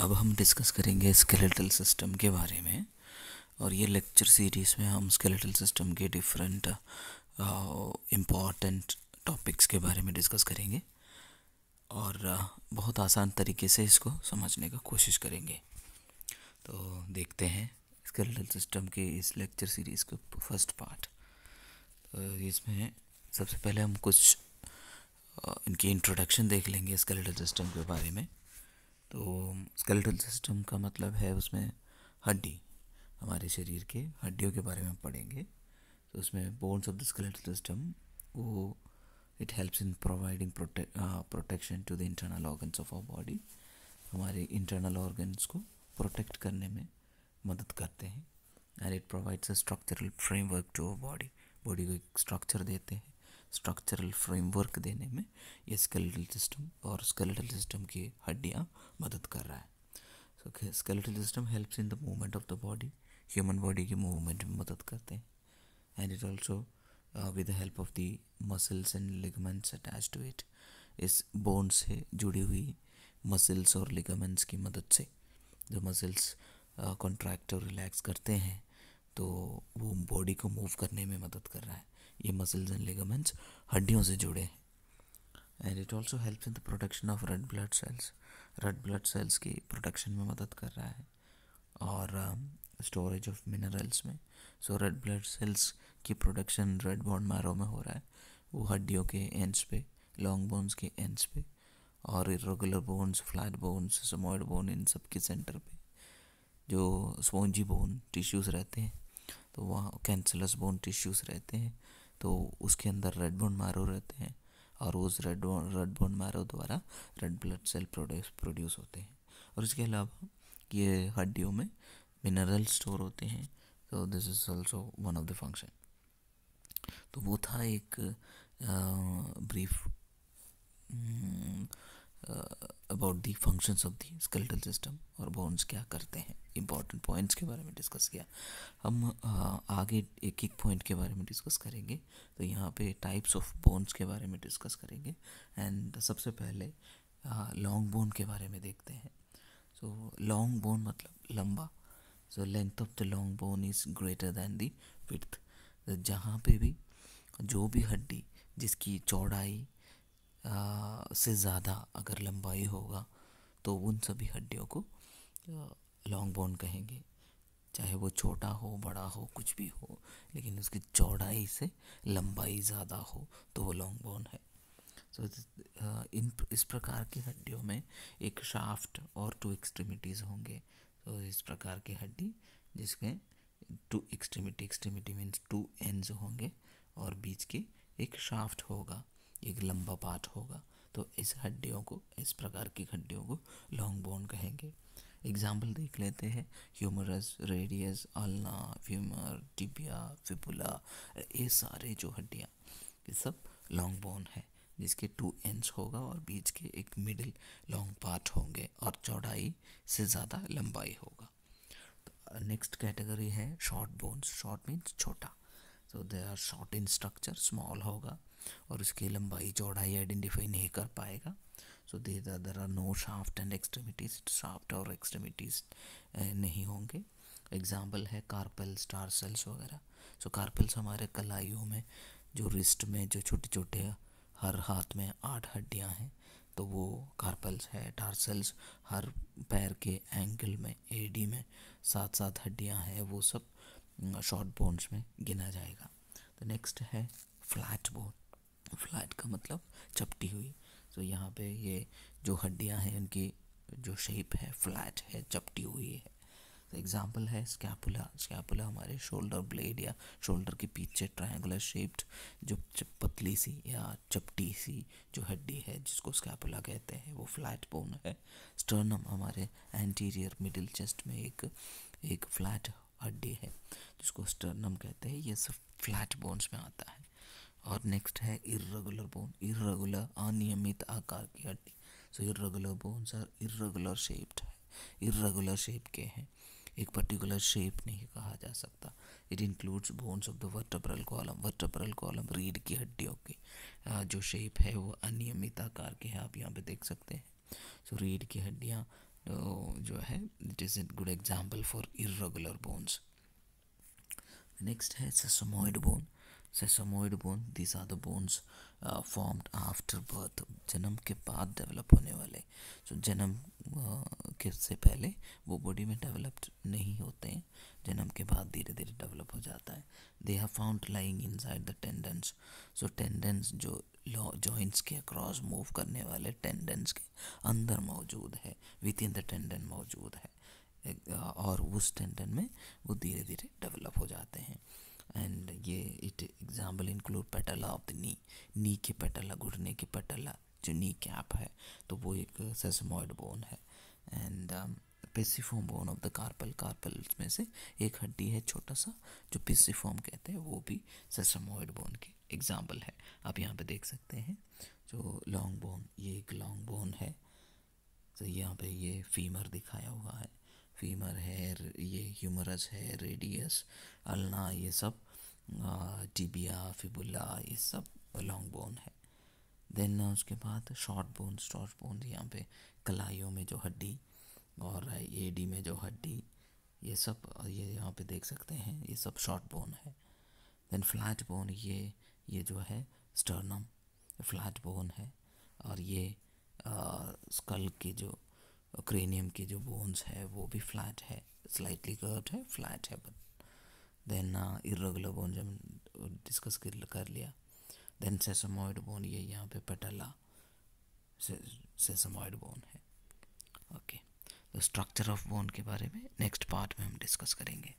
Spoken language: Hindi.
अब हम डिस्कस करेंगे स्केलेटल सिस्टम के बारे में और ये लेक्चर सीरीज़ में हम स्केलेटल सिस्टम के डिफरेंट इम्पॉर्टेंट टॉपिक्स के बारे में डिस्कस करेंगे और uh, बहुत आसान तरीके से इसको समझने का कोशिश करेंगे तो देखते हैं स्केलेटल सिस्टम के इस लेक्चर सीरीज़ का फर्स्ट पार्ट तो इसमें सबसे पहले हम कुछ uh, इनकी इंट्रोडक्शन देख लेंगे स्केलेटल सिस्टम के बारे में तो स्केलेटल सिस्टम का मतलब है उसमें हड्डी हमारे शरीर के हड्डियों के बारे में पढ़ेंगे तो उसमें bones of the skeletal system वो it helps in providing protection to the internal organs of our body हमारे इंटरनल ऑर्गन्स को प्रोटेक्ट करने में मदद करते हैं and it provides a structural framework to body body को एक स्ट्रक्चर देते हैं स्ट्रक्चरल फ्रेमवर्क देने में ये स्केलेटल सिस्टम और स्केलेटल सिस्टम की हड्डियाँ मदद कर रहा है so skeletal system helps in the movement of the body human body की मूवमेंट में मदद करते हैं and it also with the help of the muscles and ligaments attach to it इस बोन से जुड़ी हुई मसल्स और लिगामेंट्स की मदद से जो मसल्स कॉन्ट्रैक्ट uh, और रिलैक्स करते हैं तो वो बॉडी को मूव करने में मदद कर रहा है ये मसल्स एंड लिगामेंट्स हड्डियों से जुड़े हैं and it also help in the production of red blood cells red blood cells की प्रोटेक्शन में मदद कर रहा है और स्टोरेज ऑफ मिनरल्स में सो रेड ब्लड सेल्स की प्रोडक्शन रेड बॉन्ड मैरो में हो रहा है वो हड्डियों के एंड्स पे लॉन्ग बोन्स के एंड्स पे और irregular bones flat bones sesamoid bone इन सब के सेंटर पे जो स्पॉन्जी बोन टिश्यूज़ रहते हैं तो वहाँ कैंसलस बोन टिश्यूज़ रहते हैं तो उसके अंदर रेड बोन मारो रहते हैं और उस red bone red bone marrow द्वारा red blood cell produce produce होते हैं और इसके अलावा ये हड्डियों में मिनरल स्टोर होते हैं तो this is also one of the function तो वो था एक brief about the functions of the skeletal system और बोन्स क्या करते हैं इंपॉर्टेंट पॉइंट्स के बारे में डिस्कस किया हम uh, आगे एक एक पॉइंट के बारे में डिस्कस करेंगे तो यहाँ पे टाइप्स ऑफ बोन्स के बारे में डिस्कस करेंगे एंड सबसे पहले लॉन्ग uh, बोन के बारे में देखते हैं सो लॉन्ग बोन मतलब लंबा so length of the long bone is greater than the with जहाँ पे भी जो भी हड्डी जिसकी चौड़ाई से ज़्यादा अगर लंबाई होगा तो उन सभी हड्डियों को लॉन्ग बोन कहेंगे चाहे वो छोटा हो बड़ा हो कुछ भी हो लेकिन उसकी चौड़ाई से लंबाई ज़्यादा हो तो वो लॉन्ग बोन है सो so, इन इस प्रकार की हड्डियों में एक शाफ्ट और टू एक्सट्रीमिटीज़ होंगे तो इस प्रकार की हड्डी जिसमें two extremity extremity means two ends होंगे और बीच के एक शाफ्ट होगा एक लंबा पार्ट होगा तो इस हड्डियों को इस प्रकार की हड्डियों को लॉन्ग बोन कहेंगे एग्जाम्पल देख लेते हैं humerus radius ulna femur tibia fibula ये सारे जो हड्डियाँ ये सब लॉन्ग बोन है जिसके टू एंड्स होगा और बीच के एक मिडिल लॉन्ग पार्ट होंगे और चौड़ाई से ज़्यादा लंबाई होगा तो नेक्स्ट uh, कैटेगरी है शॉर्ट बोन्स शॉर्ट मीन्स छोटा so they are short in structure small होगा और उसकी लंबाई चौड़ाई आइडेंटिफाई नहीं कर पाएगा so there there are no shaft and extremities shaft और एक्सट्रीमिटीज eh, नहीं होंगे एग्जाम्पल है कार्पल स्टार सेल्स वगैरह सो कार्पल्स हमारे कलाइयों में जो रिस्ट में जो छोटे छोटे हर हाथ में आठ हड्डियाँ हैं तो वो कार्पल्स है टार्सल्स हर पैर के एंकल में एडी में सात सात हड्डियाँ हैं वो सब शॉर्ट mm, बोन्स में गिना जाएगा तो नेक्स्ट है फ्लैट बोन फ्लैट का मतलब चपटी हुई तो यहाँ पे ये जो हड्डियाँ हैं उनकी जो शेप है फ्लैट है चपटी हुई है तो एग्जाम्पल है स्कैपुला स्कैपुला हमारे शोल्डर ब्लेड या शोल्डर के पीछे ट्रायंगुलर शेप्ड जो पतली सी या चपटी सी जो हड्डी है जिसको स्कैपुला कहते हैं वो फ्लैट बोन है स्टर्नम हमारे एंटीरियर मिडिल चेस्ट में एक एक फ्लैट हड्डी है जिसको स्टर्नम कहते हैं ये सब फ्लैट बोन्स में आता है और नेक्स्ट है इरेगुलर बोन इरेगुलर अनियमित आकार की हड्डी so irregular bones are irregular shaped है इरेगुलर शेप के हैं एक पर्टिकुलर शेप नहीं कहा जा सकता it includes bones of the vertebral column vertebral column रीढ़ की हड्डियों के जो शेप है वो अनियमित आकार के हैं आप यहाँ पे देख सकते हैं सो रीढ़ की हड्डियाँ जो है it is a good example for irregular bones next है sesamoid bone sesamoid bone these are the bones formed after birth जन्म के बाद डेवलप होने वाले जो जन्म uh, के से पहले वो बॉडी में डेवलप्ड नहीं होते हैं जन्म के बाद धीरे धीरे डेवलप हो जाता है they have found lying inside the tendons so tendons जो जॉइंट्स के अक्रॉस मूव करने वाले टेंडेंस के अंदर मौजूद है विद इन द टेंडन मौजूद है uh, और उस टेंडन में वो धीरे धीरे डेवलप हो जाते हैं एंड ये it example include patella of the knee knee के पेटला घुटने के पेटला जो नी कैप है तो वो एक सेसमोइड बोन है and pisiform bone of the carpal carpal में से एक हड्डी है छोटा सा जो पेसीफॉम कहते हैं वो भी सेसमोइड बोन की एग्जाम्पल है आप यहाँ पे देख सकते हैं जो लॉन्ग बोन ये एक लॉन्ग बोन है तो यहाँ पे ये फीमर दिखाया हुआ है फीमर है ये ह्यूमरस है रेडियस अलना ये सब टिबिया फिबुला ये सब लॉन्ग बोन है देन उसके बाद शॉर्ट बोन शॉर्ट बोन यहाँ पे कलाइयों में जो हड्डी और एडी में जो हड्डी ये सब ये यहाँ पे देख सकते हैं ये सब शॉर्ट बोन है देन फ्लैट बोन ये ये जो है स्टर्नम फ्लैट बोन है और ये आ, स्कल के जो क्रेनियम के जो बोन्स है वो भी फ्लैट है स्लाइटली कर्व्ड है फ्लैट है बट देन इरेगुलर बोन जब डिस्कस कर लिया देन सेसमोइड बोन ये यहाँ पे पटला सेसमोइड बोन है ओके तो स्ट्रक्चर ऑफ बोन के बारे में नेक्स्ट पार्ट में हम डिस्कस करेंगे